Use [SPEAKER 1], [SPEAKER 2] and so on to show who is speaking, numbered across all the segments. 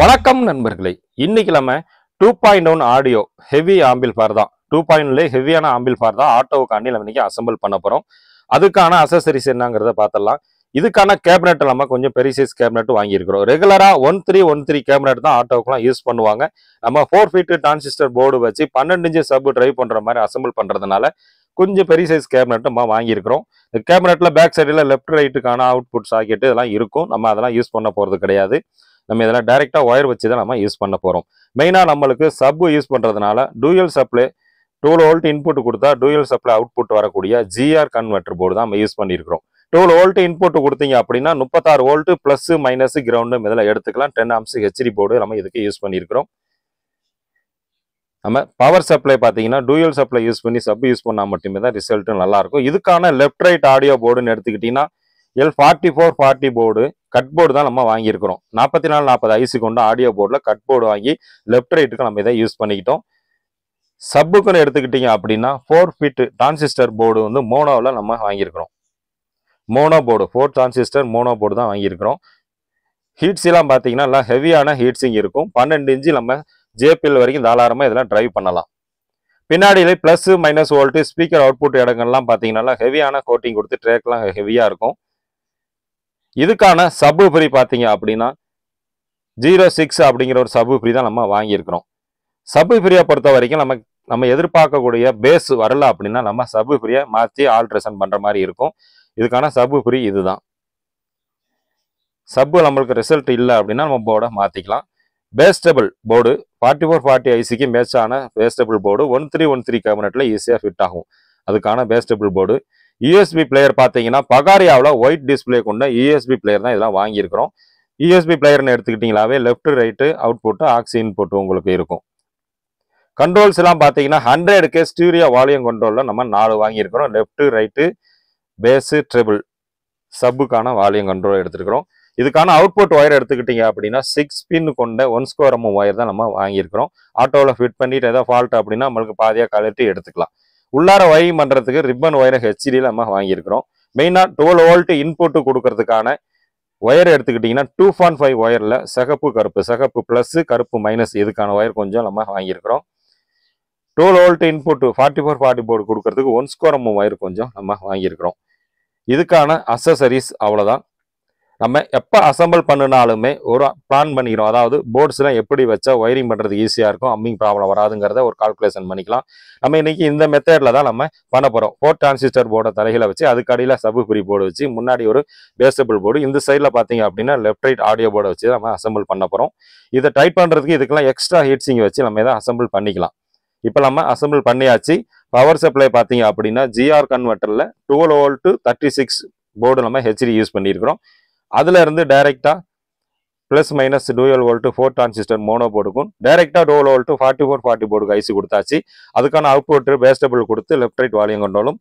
[SPEAKER 1] வணக்கம் நண்பர்களே இன்னைக்கு நம்ம two point one audio heavy amplifier தான் டூ பாயிண்ட்ல ஹெவியான ஆம்பிள் ஃபார் தான் ஆட்டோவுக்காண்டி நம்ம இன்னைக்கு அசம்பிள் பண்ண போகிறோம் அதுக்கான அசசரிஸ் என்னங்கிறத பார்த்துடலாம் இதுக்கான கேபினெட் நம்ம கொஞ்சம் பெரிய சைஸ் கேபினெட் வாங்கியிருக்கிறோம் ரெகுலராக one three one three cabinet தான் ஆட்டோவுக்குலாம் யூஸ் பண்ணுவாங்க நம்ம ஃபோர் ஃபீட்டு டிரான்சிஸ்டர் போர்டு வச்சு பன்னெண்டு இன்ச்சு சப் ட்ரைவ் பண்ணுற மாதிரி அசம்பிள் பண்ணுறதுனால கொஞ்சம் பெரிய சைஸ் கேபினெட் நம்ம வாங்கியிருக்கிறோம் இந்த கேபினட்டில் பேக் சைடில் லெஃப்ட் ரைட்டுக்கான அவுட்புட் சாக்கெட்டு இதெல்லாம் இருக்கும் நம்ம அதெல்லாம் யூஸ் பண்ண போகிறது கிடையாது நம்ம இதெல்லாம் டைரெக்டாக ஒயர் வச்சு தான் நம்ம யூஸ் பண்ண போகிறோம் மெயினாக நம்மளுக்கு சப்பு யூஸ் பண்ணுறதுனால dual supply dual volt input கொடுத்தா டூயல் சப்ளை அவுட்புட் வரக்கூடிய ஜிஆர் கன்வெர்டர் போர்டு தான் நம்ம யூஸ் பண்ணியிருக்கிறோம் டூல் வோல்ட் இன்புட் கொடுத்தீங்க அப்படின்னா முப்பத்தாறு வோல்ட்டு ப்ளஸ் மைனஸ் கிரவுண்டும் இதில் எடுத்துக்கலாம் டென் ஆம்ஸ் ஹெச்டி போர்டு நம்ம இதுக்கு யூஸ் பண்ணியிருக்கிறோம் நம்ம பவர் சப்ளை பார்த்தீங்கன்னா டூயல் சப்ளை யூஸ் பண்ணி சப் யூஸ் பண்ணால் மட்டுமே தான் ரிசல்ட்டு நல்லாயிருக்கும் இதுக்கான லெஃப்ட் ரைட் ஆடியோ போர்டுன்னு எடுத்துக்கிட்டிங்கன்னா L forty four forty board cut board தான் நம்ம வாங்கியிருக்கிறோம் நாற்பத்தி நாலு நாற்பது ஐசி கொண்ட ஆடியோ போர்டில் கட் போர்டு வாங்கி லெஃப்ட் ரைட்டுக்கு நம்ம இதை யூஸ் பண்ணிக்கிட்டோம் சப்புக்குன்னு எடுத்துக்கிட்டீங்க அப்படின்னா ஃபோர் ஃபிட்டு டிரான்சிஸ்டர் போர்டு வந்து மோனோவில் நம்ம வாங்கியிருக்கிறோம் mono board four transistor mono board தான் வாங்கியிருக்கிறோம் ஹீட்ஸெல்லாம் பார்த்தீங்கன்னா எல்லாம் ஹெவியான ஹீட்ஸிங் இருக்கும் பன்னெண்டு இன்ச்சு நம்ம ஜேபிஎல் வரைக்கும் தாராளமாக இதெல்லாம் ட்ரைவ் பண்ணலாம் பின்னாடியிலே plus minus volt speaker output இடங்கள்லாம் பார்த்தீங்கன்னா ஹெவியான கோட்டிங் கொடுத்து ட்ரேக்லாம் ஹெவியாக இருக்கும் இதுக்கான சப்பு ஃப்ரீ பார்த்தீங்க அப்படின்னா ஜீரோ சிக்ஸ் அப்படிங்கிற ஒரு சப்பு ஃப்ரீ தான் நம்ம வாங்கியிருக்கிறோம் சப்பு ஃப்ரீயை பொறுத்த வரைக்கும் நம்ம நம்ம எதிர்பார்க்கக்கூடிய பேஸ் வரல அப்படின்னா நம்ம சபு ஃப்ரீயை மாற்றி ஆல்ட்ரேஷன் பண்ணுற மாதிரி இருக்கும் இதுக்கான சப்பு ஃப்ரீ இதுதான் சப்பு நம்மளுக்கு ரிசல்ட் இல்லை அப்படின்னா நம்ம போர்டை மாற்றிக்கலாம் bass treble board forty four forty ஐசிக்கு மேட்ச் ஆன bass treble board one three one three கேபினெட்டில் ஈஸியாக ஃபிட் ஆகும் அதுக்கான பேஸ்டபிள் போர்டு யூஎஸ்பி பிளேயர் பார்த்தீங்கன்னா பகாரியாவில் ஒயிட் டிஸ்பிளே கொண்ட யூஎஸ்பி பிளேயர் தான் இதெல்லாம் வாங்கியிருக்கிறோம் யூஎஸ்பி பிளேயர்னு எடுத்துக்கிட்டிங்களாவே லெஃப்ட் ரைட்டு அவுட் போட்டு ஆக்சி போட்டு உங்களுக்கு இருக்கும் கண்ட்ரோல்ஸ் எல்லாம் பார்த்தீங்கன்னா கே ஸ்டூரியா வால்யூம் கண்ட்ரோலில் நம்ம நாலு வாங்கியிருக்கிறோம் லெஃப்ட் ரைட்டு பேஸு ட்ரிபிள் சப்புக்கான வால்யூம் கண்ட்ரோல் எடுத்துருக்கிறோம் இதுக்கான அவுட்புட் ஒயர் எடுத்துக்கிட்டீங்க அப்படின்னா சிக்ஸ் பின் கொண்ட ஒன் ஸ்கோர் எம்எம் ஒயர் தான் நம்ம வாங்கியிருக்கிறோம் ஆட்டோவில் ஃபிட் பண்ணிட்டு ஏதாவது ஃபால்ட் அப்படின்னா நம்மளுக்கு பாதியாக கலட்டி எடுத்துக்கலாம் உள்ளார ஒயரிங் பண்ணுறதுக்கு ரிப்பன் ஒயரை ஹெச்டியில் நம்ம வாங்கியிருக்கிறோம் மெயினாக டுவெல் வோல்ட் இன்புட்டு கொடுக்கறதுக்கான ஒயர் எடுத்துக்கிட்டிங்கன்னா டூ ஃபாயிண்ட் ஃபைவ் ஒயரில் சகப்பு கருப்பு சகப்பு ப்ளஸ்ஸு கருப்பு மைனஸ் இதுக்கான ஒயர் கொஞ்சம் நம்ம வாங்கியிருக்கிறோம் twelve volt input forty four forty board கொடுக்கறதுக்கு ஒன் ஸ்கோர் ஒயர் கொஞ்சம் நம்ம வாங்கியிருக்கிறோம் இதுக்கான அசசரிஸ் அவ்வளோதான் நம்ம எப்போ அசம்பிள் பண்ணினாலுமே ஒரு பிளான் பண்ணிக்கிறோம் அதாவது போர்ட்ஸ்லாம் எப்படி வச்சா ஒயரிங் பண்ணுறது ஈஸியாக இருக்கும் அம்மிங் ப்ராப்ளம் வராதுங்கிறத ஒரு கால்குலேஷன் பண்ணிக்கலாம் நம்ம இன்றைக்கி இந்த மெத்தடில் தான் நம்ம பண்ண போகிறோம் ஃபோர் டிரான்சிஸ்டர் போர்டை தலைகளை வச்சு அதுக்கு அடியில் சபு ஃப்ரீ போர்டு வச்சு முன்னாடி ஒரு பேசபிள் போர்டு இந்த சைடில் பார்த்தீங்க அப்படின்னா லெஃப்ட் ரைட் ஆடியோ போர்டை வச்சு நம்ம அசம்பிள் பண்ண போகிறோம் இதை டைப் பண்ணுறதுக்கு இதுக்கெல்லாம் எக்ஸ்ட்ரா ஹீட்ஸிங் வச்சு நம்ம இதை அசம்பிள் பண்ணிக்கலாம் இப்போ நம்ம அசம்பிள் பண்ணியாச்சு பவர் சப்ளை பார்த்தீங்க அப்படின்னா ஜிஆர் கன்வெர்ட்டரில் twelve to thirty six board நம்ம ஹெச்டி யூஸ் பண்ணியிருக்கிறோம் அதில் இருந்து டைரெக்டாக plus minus dual volt four transistor mono போடுக்கும் டைரெக்டாக dual volt forty four forty போர்டுக்கு ஐசி கொடுத்தாச்சு அதுக்கான அவுட்புட் பேஸ்டபிள் கொடுத்து லெஃப்ட் ரைட் வால்யூம் கண்ட்ரோலும்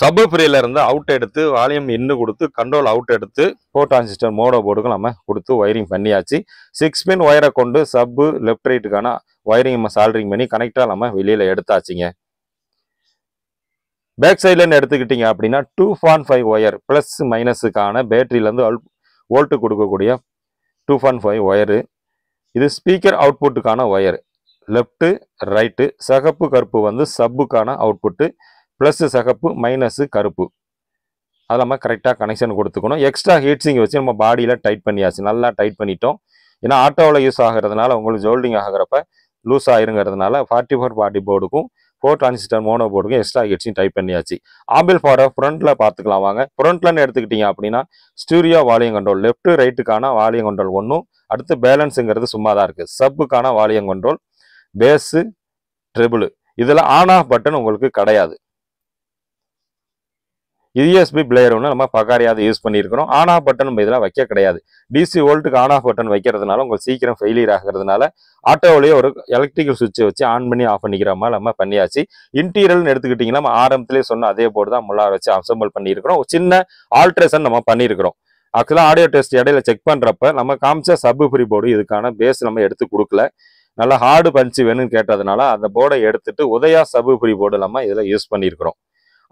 [SPEAKER 1] சப் இருந்து அவுட் எடுத்து வால்யூம் இன்னு கொடுத்து கண்ட்ரோல் அவுட் எடுத்து ஃபோர் டிரான்சிஸ்டர் மோனோ போர்டுக்கு நம்ம கொடுத்து ஒயரிங் பண்ணியாச்சு சிக்ஸ் பின் ஒயரை கொண்டு சப்பு லெஃப்ட் ரைட்டுக்கான ஒயரிங் நம்ம சால்ட்ரிங் பண்ணி கனெக்டாக நம்ம வெளியில் எடுத்தாச்சுங்க பேக் சைட்லேருந்து எடுத்துக்கிட்டிங்க அப்படின்னா two point five wire plus மைனஸுக்கான பேட்டரியிலேருந்து அல் வோல்ட்டு கொடுக்கக்கூடிய டூ ஃபான் ஃபைவ் ஒயரு இது ஸ்பீக்கர் அவுட்புட்டுக்கான ஒயர் லெஃப்ட்டு ரைட்டு சகப்பு கருப்பு வந்து சப்புக்கான அவுட்புட்டு ப்ளஸ்ஸு சகப்பு மைனஸு கருப்பு அது நம்ம கரெக்டாக கனெக்ஷன் கொடுத்துக்கணும் எக்ஸ்ட்ரா ஹீட்ஸிங் வச்சு நம்ம பாடியில் டைட் பண்ணியாச்சு நல்லா டைட் பண்ணிட்டோம் ஏன்னா ஆட்டோவில் யூஸ் ஆகிறதுனால உங்களுக்கு ஜோல்டிங் ஆகிறப்ப லூஸ் ஆயிருங்கிறதுனால ஃபார்ட்டி ஃபோர் ஃபார்ட்டி போர்டுக்கும் ஃபோர் டிரான்சிஸ்டர் மோனோ போர்டுக்கும் எக்ஸ்ட்ரா ஹெட்ஸையும் டைப் பண்ணியாச்சு ஆம்பிள் ஃபாரை ஃப்ரண்ட்டில் பார்த்துக்கலாம் வாங்க ஃப்ரண்ட்லன்னு எடுத்துக்கிட்டீங்க அப்படின்னா ஸ்டூரியோ வாலியம் கண்ட்ரோல் லெஃப்ட் ரைட்டுக்கான வாலியம் கண்ட்ரோல் ஒன்றும் அடுத்து பேலன்ஸுங்கிறது சும்மா தான் இருக்குது சப்புக்கான வாலியம் கண்ட்ரோல் பேஸு ட்ரிபிள் இதில் ஆன் ஆஃப் பட்டன் உங்களுக்கு கிடையாது யூஎஸ்பி பிளேயர் ஒன்று நம்ம பகாரியாவது யூஸ் பண்ணியிருக்கிறோம் ஆன் ஆஃப் பட்டன் நம்ம இதெல்லாம் வைக்க கிடையாது டிசி வோல்ட்டுக்கு ஆன் ஆஃப் பட்டன் வைக்கிறதுனால உங்களுக்கு சீக்கிரம் ஃபெயிலியர் ஆகிறதுனால ஆட்டோவிலேயே ஒரு எலக்ட்ரிக்கல் சுவிட்சை வச்சு ஆன் பண்ணி ஆஃப் பண்ணிக்கிற மாதிரி நம்ம பண்ணியாச்சு இன்டீரியல்னு எடுத்துக்கிட்டிங்கன்னா நம்ம ஆரம்பத்திலே சொன்ன அதே போர்டு தான் முள்ளார் வச்சு அசம்பிள் பண்ணியிருக்கிறோம் சின்ன ஆல்ட்ரேஷன் நம்ம பண்ணியிருக்கிறோம் ஆக்சுவலாக ஆடியோ டெஸ்ட் இடையில செக் பண்ணுறப்ப நம்ம காமிச்ச சப்பு ஃப்ரீ போர்டு இதுக்கான பேஸ் நம்ம எடுத்து கொடுக்கல நல்லா ஹார்டு பஞ்சு வேணும்னு கேட்டதுனால அந்த போர்டை எடுத்துட்டு உதயா சபு ஃப்ரீ போர்டு நம்ம இதில் யூஸ் பண்ணியிருக்கிறோம்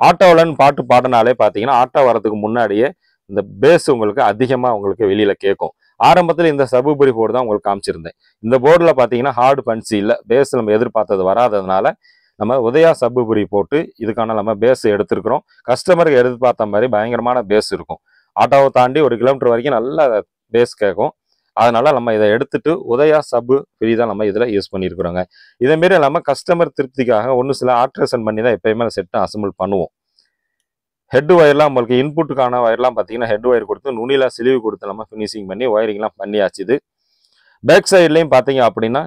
[SPEAKER 1] ஆட்டோவிலன்னு பாட்டு பாடினாலே பார்த்தீங்கன்னா ஆட்டோ வரதுக்கு முன்னாடியே இந்த பேஸ் உங்களுக்கு அதிகமாக உங்களுக்கு வெளியில் கேட்கும் ஆரம்பத்தில் இந்த சபுபரி போர்டு தான் உங்களுக்கு காமிச்சிருந்தேன் இந்த போர்டில் பார்த்தீங்கன்னா ஹார்டு பன்சி இல்லை பேஸ் நம்ம எதிர்பார்த்தது வராததுனால நம்ம உதயா சபுபுரி போட்டு இதுக்கான நம்ம பேஸ் எடுத்துருக்குறோம் கஸ்டமருக்கு எதிர்பார்த்த மாதிரி பயங்கரமான பேஸ் இருக்கும் ஆட்டோவை தாண்டி ஒரு கிலோமீட்டர் வரைக்கும் நல்ல பேஸ் கேட்கும் அதனால நம்ம இதை எடுத்துட்டு உதயா சப்பு ஃப்ரீ தான் நம்ம இதில் யூஸ் பண்ணியிருக்கிறோங்க இதேமாரி நம்ம கஸ்டமர் திருப்திக்காக ஒன்று சில ஆல்ட்ரேஷன் பண்ணி தான் எப்பயுமே செட்டு அசம்பிள் பண்ணுவோம் ஹெட் ஒயர்லாம் உங்களுக்கு இன்புட்டுக்கான ஒயர்லாம் பார்த்தீங்கன்னா ஹெட் ஒயர் கொடுத்து நுனிலாம் சிலிவு கொடுத்து நம்ம ஃபினிஷிங் பண்ணி ஒயரிங்லாம் பண்ணியாச்சு இது பேக் சைட்லேயும் பார்த்தீங்க அப்படின்னா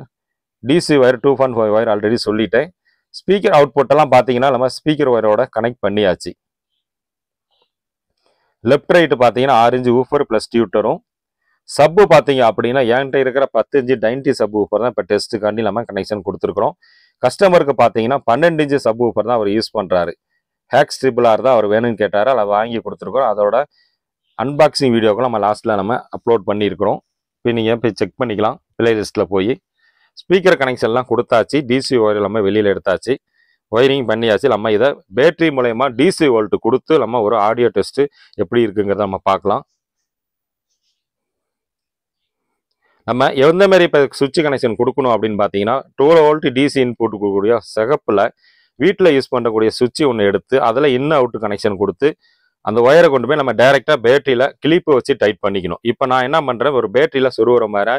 [SPEAKER 1] DC wire two point five wire already சொல்லிட்டேன் ஸ்பீக்கர் அவுட்புட்டெல்லாம் பார்த்தீங்கன்னா நம்ம ஸ்பீக்கர் ஒயரோட கனெக்ட் பண்ணியாச்சு லெஃப்ட் ரைட்டு பார்த்தீங்கன்னா ஆரஞ்சு ஊஃபர் ப்ளஸ் டியூட்டரும் சப்பு பார்த்தீங்க அப்படின்னா என்கிட்ட இருக்கிற பத்து இன்ச்சு நைன்டி சப் ஊஃபர் தான் இப்போ டெஸ்ட்டுக்காண்டி நம்ம கனெக்ஷன் கொடுத்துருக்குறோம் கஸ்டமருக்கு பார்த்தீங்கன்னா பன்னெண்டு இன்ச்சு சப் ஊஃபர் தான் அவர் யூஸ் பண்ணுறாரு ஹேக்ஸ் ட்ரிபிளார் தான் அவர் வேணும்னு கேட்டார் அதை வாங்கி கொடுத்துருக்குறோம் அதோட அன்பாக்சிங் வீடியோக்கெல்லாம் நம்ம லாஸ்ட்டில் நம்ம அப்லோட் பண்ணியிருக்கிறோம் இப்போ நீங்கள் போய் செக் பண்ணிக்கலாம் பிளேலிஸ்ட்டில் போய் ஸ்பீக்கர் கனெக்ஷன்லாம் கொடுத்தாச்சு டிசி ஒயர் நம்ம வெளியில் எடுத்தாச்சு ஒயரிங் பண்ணியாச்சு நம்ம இதை பேட்ரி மூலயமா டிசி ஓல்ட்டு கொடுத்து நம்ம ஒரு ஆடியோ டெஸ்ட்டு எப்படி இருக்குங்கிறத நம்ம பார்க்கலாம் நம்ம எந்த மாதிரி இப்போ சுவிட்ச் கனெக்ஷன் கொடுக்கணும் அப்படின்னு பார்த்தீங்கன்னா டூ வோல்ட் டிசி இன்புட் கொடுக்கக்கூடிய சிகப்பில் வீட்டில் யூஸ் பண்ணக்கூடிய சுவிட்சு ஒன்று எடுத்து அதில் இன் அவுட்டு கனெக்ஷன் கொடுத்து அந்த ஒயரை கொண்டு போய் நம்ம டைரெக்டாக பேட்டரியில் கிளிப்பை வச்சு டைட் பண்ணிக்கணும் இப்போ நான் என்ன பண்ணுறேன் ஒரு பேட்டரியில் சொருகிற மாதிரி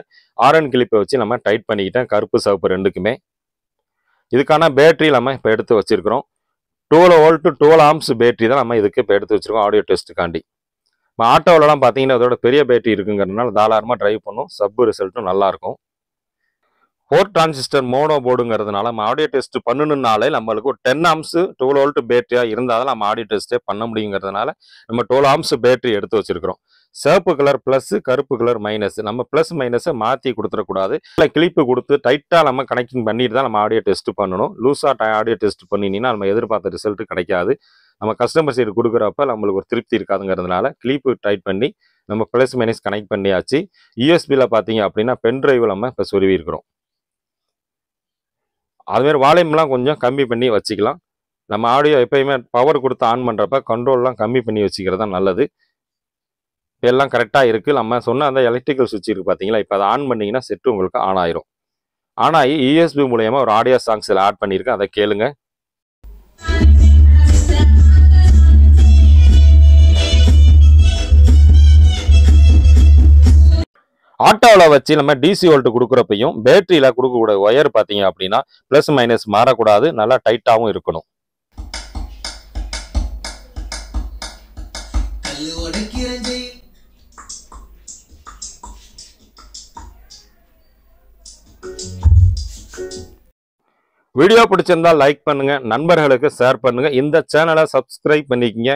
[SPEAKER 1] ஆரன் கிளிப்பை வச்சு நம்ம டைட் பண்ணிக்கிட்டேன் கருப்பு சவப்பு ரெண்டுக்குமே இதுக்கான பேட்டரி நம்ம இப்போ எடுத்து வச்சுருக்கிறோம் twelve volt twelve amps battery தான் நம்ம இதுக்கு இப்போ எடுத்து வச்சுருக்கோம் ஆடியோ டெஸ்ட்டுக்காண்டி இப்போ ஆட்டோவிலலாம் பார்த்தீங்கன்னா அதோட பெரிய பேட்டரி இருக்குங்கிறதுனால தாராளமாக ட்ரைவ் பண்ணும் சப்பு ரிசல்ட்டும் நல்லாயிருக்கும் ஃபோர் டிரான்சிஸ்டர் மோனோ போர்டுங்கிறதுனால நம்ம ஆடியோ டெஸ்ட் பண்ணணுன்னாலே நம்மளுக்கு ஒரு டென் ஆம்ஸு டுவெல் ஓல்ட்டு பேட்டரியாக இருந்தால் தான் நம்ம ஆடியோ டெஸ்ட்டே பண்ண முடியுங்கிறதுனால நம்ம டுவெல் ஆம்ஸ் பேட்டரி எடுத்து வச்சிருக்கிறோம் சேப்பு கலர் ப்ளஸ்ஸு கருப்பு கலர் மைனஸ் நம்ம ப்ளஸ் மைனஸை மாற்றி கொடுத்துடக்கூடாது இல்லை கிளிப்பு கொடுத்து டைட்டாக நம்ம கனெக்டிங் பண்ணிட்டு தான் நம்ம ஆடியோ டெஸ்ட் பண்ணணும் லூஸாக ஆடியோ டெஸ்ட் பண்ணினீங்கன்னா நம்ம எதிர்பார்த்த ரிசல்ட் கிடைக்காது நம்ம கஸ்டமர் சைடு கொடுக்குறப்ப நம்மளுக்கு ஒரு திருப்தி இருக்காதுங்கிறதுனால கிளிப்பு டைட் பண்ணி நம்ம ப்ளஸ் மைனஸ் கனெக்ட் பண்ணியாச்சு யூஎஸ்பியில் பார்த்தீங்க அப்படின்னா பென் ட்ரைவ் நம்ம இப்போ சொல்லி இருக்கிறோம் அதுமாரி வால்யூம்லாம் கொஞ்சம் கம்மி பண்ணி வச்சுக்கலாம் நம்ம ஆடியோ எப்பயுமே பவர் கொடுத்து ஆன் பண்ணுறப்ப கண்ட்ரோல்லாம் கம்மி பண்ணி வச்சுக்கிறது தான் நல்லது எல்லாம் கரெக்டாக இருக்குது நம்ம சொன்ன அந்த எலக்ட்ரிக்கல் சுவிட்ச் இருக்குது பார்த்தீங்களா இப்போ அதை ஆன் பண்ணிங்கன்னா செட்டு உங்களுக்கு ஆன் ஆயிரும் ஆன் ஆகி யூஎஸ்பி மூலயமா ஒரு ஆடியோ சாங்ஸ் ஆட் பண்ணியிருக்கேன் அதை கேளுங்க ஆட்டோவில் வச்சு நம்ம டிசி ஓல்ட்டு கொடுக்குறப்பையும் பேட்டரியில் கொடுக்கக்கூடிய ஒயர் பார்த்தீங்க அப்படின்னா ப்ளஸ் மைனஸ் மாறக்கூடாது நல்லா டைட்டாகவும் இருக்கணும் வீடியோ பிடிச்சிருந்தா லைக் பண்ணுங்க நண்பர்களுக்கு ஷேர் பண்ணுங்க இந்த சேனலை சப்ஸ்கிரைப் பண்ணிக்கங்க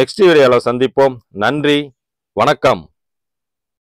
[SPEAKER 1] நெக்ஸ்ட் வீடியோவில் சந்திப்போம் நன்றி வணக்கம்